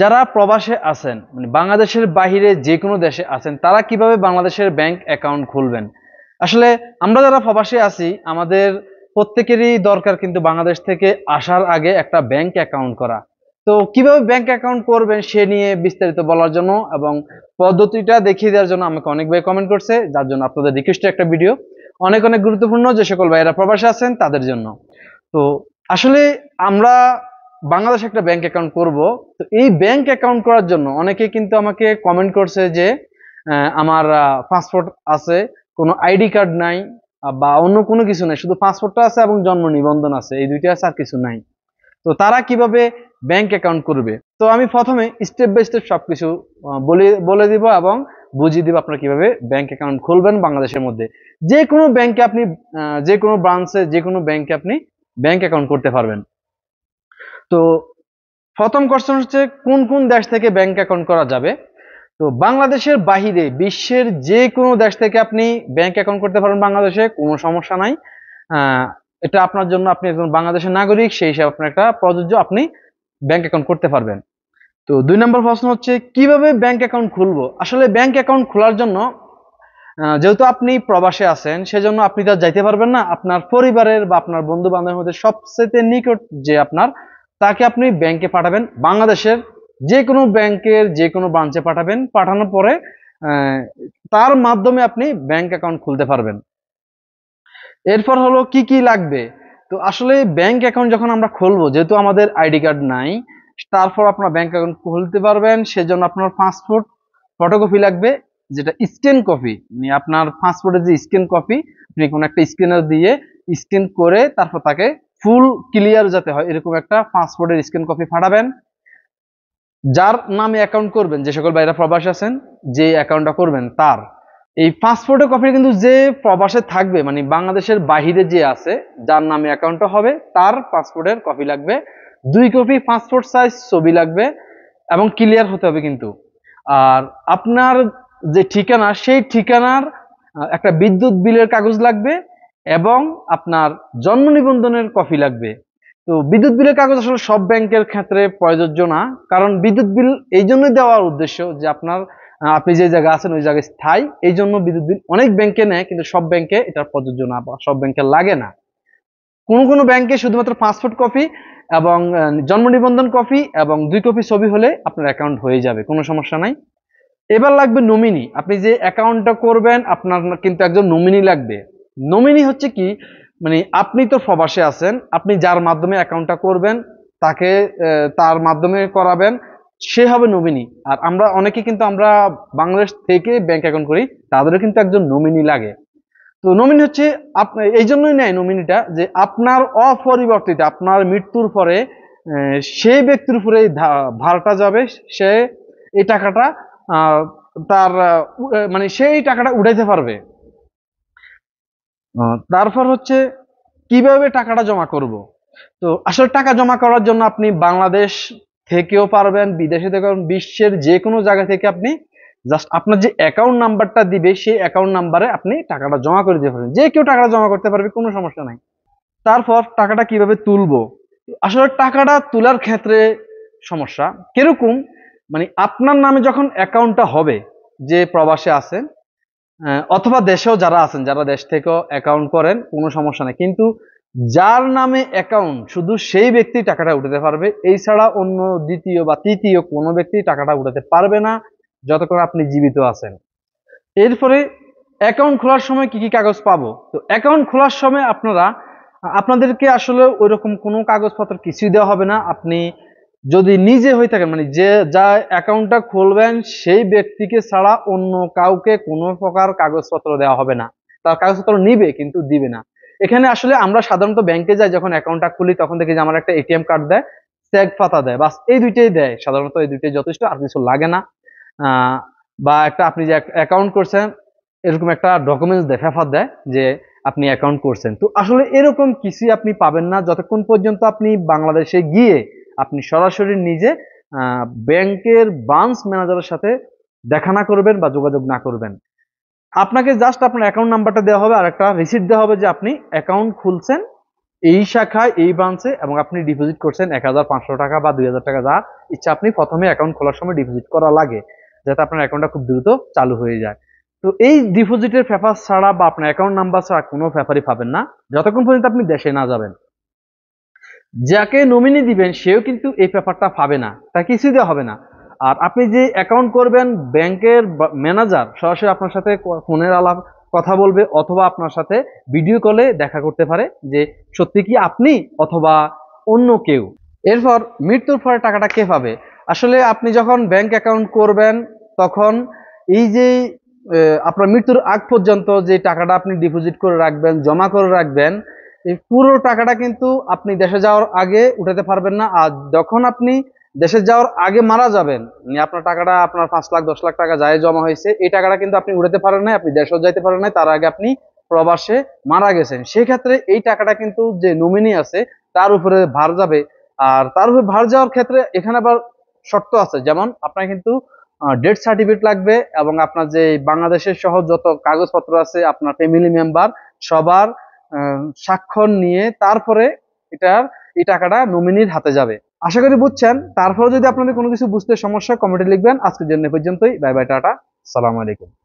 যারা প্রবাসে আছেন মানে বাংলাদেশের বাহিরে যে কোনো দেশে আছেন তারা কিভাবে বাংলাদেশের ব্যাংক অ্যাকাউন্ট খুলবেন আসলে আমরা যারা প্রবাসে আছি আমাদের প্রত্যেকেরই দরকার কিন্তু বাংলাদেশ থেকে আসার আগে একটা ব্যাংক অ্যাকাউন্ট করা তো কিভাবে ব্যাংক অ্যাকাউন্ট করবেন সে নিয়ে বিস্তারিত বলার জন্য এবং পদ্ধতিটা দেখিয়ে দেওয়ার জন্য আমাকে অনেক ভাই কমেন্ট করছে যার জন্য আপনাদের রিকোয়েস্টে একটা ভিডিও অনেক অনেক গুরুত্বপূর্ণ যে সকল ভাইয়েরা প্রবাসে আছেন তাদের জন্য তো আসলে আমরা বাংলাদেশে একটা ব্যাংক অ্যাকাউন্ট করব তো এই ব্যাংক অ্যাকাউন্ট করার জন্য অনেকে কিন্তু আমাকে কমেন্ট করছে যে আমার পাসপোর্ট আছে কোনো আইডি কার্ড নাই বা অন্য কোনো কিছু নাই শুধু পাসপোর্টটা আছে এবং জন্ম নিবন্ধন আছে এই দুইটা আছে আর কিছু নাই তো তারা কিভাবে ব্যাংক অ্যাকাউন্ট করবে তো আমি প্রথমে স্টেপ বাই স্টেপ সব কিছু বলে বলে দিব এবং বুঝিয়ে দিব আপনারা কিভাবে ব্যাংক অ্যাকাউন্ট খুলবেন বাংলাদেশের মধ্যে যে কোনো ব্যাংকে আপনি যে কোনো ব্রাঞ্চে যে কোনো ব্যাংকে আপনি ব্যাংক অ্যাকাউন্ট করতে পারবেন তো প্রথম কোশ্চেন হচ্ছে কোন কোন দেশ থেকে ব্যাংক অ্যাকাউন্ট করা যাবে তো বাংলাদেশের বাহিরে বিশ্বের যে কোনো দেশ থেকে আপনি ব্যাংক অ্যাকাউন্ট করতে পারেন বাংলাদেশে কোনো সমস্যা নাই এটা আপনার জন্য আপনি একজন বাংলাদেশের নাগরিক সেই হিসাবে আপনার একটা প্রযোজ্য আপনি ব্যাংক অ্যাকাউন্ট করতে পারবেন তো দুই নম্বর প্রশ্ন হচ্ছে কিভাবে ব্যাংক অ্যাকাউন্ট খুলবো আসলে ব্যাংক অ্যাকাউন্ট খোলার জন্য যেহেতু আপনি প্রবাসে আছেন সেজন্য আপনি তার যাইতে পারবেন না আপনার পরিবারের বা আপনার বন্ধু বান্ধবের মধ্যে সবচেয়ে নিকট যে আপনার তাকে আপনি ব্যাংকে পাঠাবেন বাংলাদেশের যে কোনো ব্যাংকের যে কোনো ব্রাঞ্চে পাঠাবেন পাঠানোর পরে তার মাধ্যমে আপনি ব্যাংক অ্যাকাউন্ট খুলতে পারবেন এরপর হলো কি কি লাগবে তো আসলে ব্যাংক অ্যাকাউন্ট যখন আমরা খুলবো যেহেতু আমাদের আইডি কার্ড নাই তারপর আপনার ব্যাংক অ্যাকাউন্ট খুলতে পারবেন সেজন্য আপনার পাসপোর্ট ফটোকপি লাগবে যেটা স্ক্যান কপি মানে আপনার পাসপোর্টের যে স্ক্যান কপি আপনি কোনো একটা স্ক্যানার দিয়ে স্ক্যান করে তারপর তাকে ফুল ক্লিয়ার যাতে হয় এরকম একটা পাসপোর্টের স্ক্রিন কপি ফাটাবেন যার নামে অ্যাকাউন্ট করবেন যে সকল বাইরা প্রবাসে আছেন যে অ্যাকাউন্টটা করবেন তার এই পাসপোর্টের কপি কিন্তু যে প্রবাসে থাকবে মানে বাংলাদেশের বাহিরে যে আছে যার নামে অ্যাকাউন্টটা হবে তার পাসপোর্টের কপি লাগবে দুই কপি পাসপোর্ট সাইজ ছবি লাগবে এবং ক্লিয়ার হতে হবে কিন্তু আর আপনার যে ঠিকানা সেই ঠিকানার একটা বিদ্যুৎ বিলের কাগজ লাগবে এবং আপনার জন্ম নিবন্ধনের কপি লাগবে তো বিদ্যুৎ বিলের কাগজ আসলে সব ব্যাংকের ক্ষেত্রে প্রযোজ্য না কারণ বিদ্যুৎ বিল এই জন্যই দেওয়ার উদ্দেশ্য যে আপনার আপনি যে জায়গা আছেন ওই জায়গায় স্থায়ী এই জন্য বিদ্যুৎ বিল অনেক ব্যাংকে নেয় কিন্তু সব ব্যাংকে এটা প্রযোজ্য না বা সব ব্যাংকে লাগে না কোন কোন ব্যাংকে শুধুমাত্র পাসপোর্ট কপি এবং জন্ম নিবন্ধন কপি এবং দুই কপি ছবি হলে আপনার অ্যাকাউন্ট হয়ে যাবে কোনো সমস্যা নাই এবার লাগবে নমিনি আপনি যে অ্যাকাউন্টটা করবেন আপনার কিন্তু একজন নমিনি লাগবে নমিনি হচ্ছে কি মানে আপনি তো প্রবাসে আছেন আপনি যার মাধ্যমে অ্যাকাউন্টটা করবেন তাকে তার মাধ্যমে করাবেন সে হবে নমিনি আর আমরা অনেকে কিন্তু আমরা বাংলাদেশ থেকে ব্যাংক অ্যাকাউন্ট করি তাদেরও কিন্তু একজন নমিনি লাগে তো নমিনি হচ্ছে আপনার এই জন্যই নেয় নমিনিটা যে আপনার অপরিবর্তিত আপনার মৃত্যুর পরে সেই ব্যক্তির উপরে ভাড়াটা যাবে সে এই টাকাটা তার মানে সেই টাকাটা উঠাইতে পারবে তারপর হচ্ছে কিভাবে টাকাটা জমা করব। তো আসলে টাকা জমা করার জন্য আপনি বাংলাদেশ থেকেও পারবেন বিদেশে থেকে বিশ্বের যে কোনো জায়গা থেকে আপনি জাস্ট আপনার যে অ্যাকাউন্ট নাম্বারটা দিবে সেই অ্যাকাউন্ট নাম্বারে আপনি টাকাটা জমা করে দিতে পারবেন যে কেউ টাকাটা জমা করতে পারবে কোনো সমস্যা নাই তারপর টাকাটা কিভাবে তুলবো আসলে টাকাটা তোলার ক্ষেত্রে সমস্যা কিরকম মানে আপনার নামে যখন অ্যাকাউন্টটা হবে যে প্রবাসে আছেন অথবা দেশেও যারা আছেন যারা দেশ থেকেও অ্যাকাউন্ট করেন কোনো সমস্যা নেই কিন্তু যার নামে অ্যাকাউন্ট শুধু সেই ব্যক্তি টাকাটা উঠাতে পারবে এই ছাড়া অন্য দ্বিতীয় বা তৃতীয় কোনো ব্যক্তি টাকাটা উঠাতে পারবে না যতক্ষণ আপনি জীবিত আছেন এরপরে অ্যাকাউন্ট খোলার সময় কি কি কাগজ পাবো তো অ্যাকাউন্ট খোলার সময় আপনারা আপনাদেরকে আসলে ওইরকম কোনো কাগজপত্র কিছুই দেওয়া হবে না আপনি যদি নিজে হয়ে থাকেন মানে যে যা অ্যাকাউন্টটা খুলবেন সেই ব্যক্তিকে ছাড়া অন্য কাউকে কোনো প্রকার কাগজপত্র দেওয়া হবে না তার কাগজপত্র নিবে কিন্তু দিবে না এখানে আসলে আমরা সাধারণত ব্যাংকে যাই যখন অ্যাকাউন্টটা খুলি তখন দেখি যে আমার একটা এটিএম কার্ড দেয় স্যাগ পাতা দেয় বাস এই দুইটাই দেয় সাধারণত এই দুইটাই যথেষ্ট আর কিছু লাগে না বা একটা আপনি যে অ্যাকাউন্ট করছেন এরকম একটা ডকুমেন্টস দেয় ফেফার দেয় যে আপনি অ্যাকাউন্ট করছেন তো আসলে এরকম কিছুই আপনি পাবেন না যতক্ষণ পর্যন্ত আপনি বাংলাদেশে গিয়ে আপনি সরাসরি নিজে ব্যাংকের ব্রাঞ্চ ম্যানেজারের সাথে দেখা না করবেন বা যোগাযোগ না করবেন আপনাকে জাস্ট আপনার অ্যাকাউন্ট নাম্বারটা দেওয়া হবে আর একটা রিসিপ্ট দেওয়া হবে যে আপনি অ্যাকাউন্ট খুলছেন এই শাখায় এই ব্রাঞ্চে এবং আপনি ডিপোজিট করছেন এক টাকা বা দুই টাকা যা ইচ্ছা আপনি প্রথমে অ্যাকাউন্ট খোলার সময় ডিপোজিট করা লাগে যাতে আপনার অ্যাকাউন্টটা খুব দ্রুত চালু হয়ে যায় তো এই ডিপোজিটের ফেফার ছাড়া বা আপনার অ্যাকাউন্ট নাম্বার ছাড়া কোনো ফেফারই পাবেন না যতক্ষণ পর্যন্ত আপনি দেশে না যাবেন যাকে নমিনি দিবেন সেও কিন্তু এই পেপারটা পাবে না তা কিছু দেওয়া হবে না আর আপনি যে অ্যাকাউন্ট করবেন ব্যাংকের ম্যানেজার সরাসরি আপনার সাথে ফোনের আলাপ কথা বলবে অথবা আপনার সাথে ভিডিও কলে দেখা করতে পারে যে সত্যি কি আপনি অথবা অন্য কেউ এরপর মৃত্যুর পরে টাকাটা কে পাবে আসলে আপনি যখন ব্যাংক অ্যাকাউন্ট করবেন তখন এই যে আপনার মৃত্যুর আগ পর্যন্ত যে টাকাটা আপনি ডিপোজিট করে রাখবেন জমা করে রাখবেন এই পুরো টাকাটা কিন্তু আপনি দেশে যাওয়ার আগে উঠাতে পারবেন না আর যখন আপনি দেশে যাওয়ার আগে মারা যাবেন আপনার টাকাটা আপনার পাঁচ লাখ দশ লাখ টাকা যায় জমা হয়েছে এই টাকাটা কিন্তু আপনি উঠাতে পারেন নাই আপনি দেশেও যাইতে পারেন নাই তার আগে আপনি প্রবাসে মারা গেছেন সেই ক্ষেত্রে এই টাকাটা কিন্তু যে নমিনি আছে তার উপরে ভার যাবে আর তার উপরে ভার যাওয়ার ক্ষেত্রে এখানে আবার শর্ত আছে যেমন আপনার কিন্তু ডেথ সার্টিফিকেট লাগবে এবং আপনার যে বাংলাদেশের সহ যত কাগজপত্র আছে আপনার ফ্যামিলি মেম্বার সবার স্বাক্ষর নিয়ে তারপরে এটার এই টাকাটা নমিনির হাতে যাবে আশা করি বুঝছেন তারপরে যদি আপনাদের কোনো কিছু বুঝতে সমস্যা কমেন্টে লিখবেন আজকের জন্য পর্যন্তই বাই বাই টাটা সালাম আলাইকুম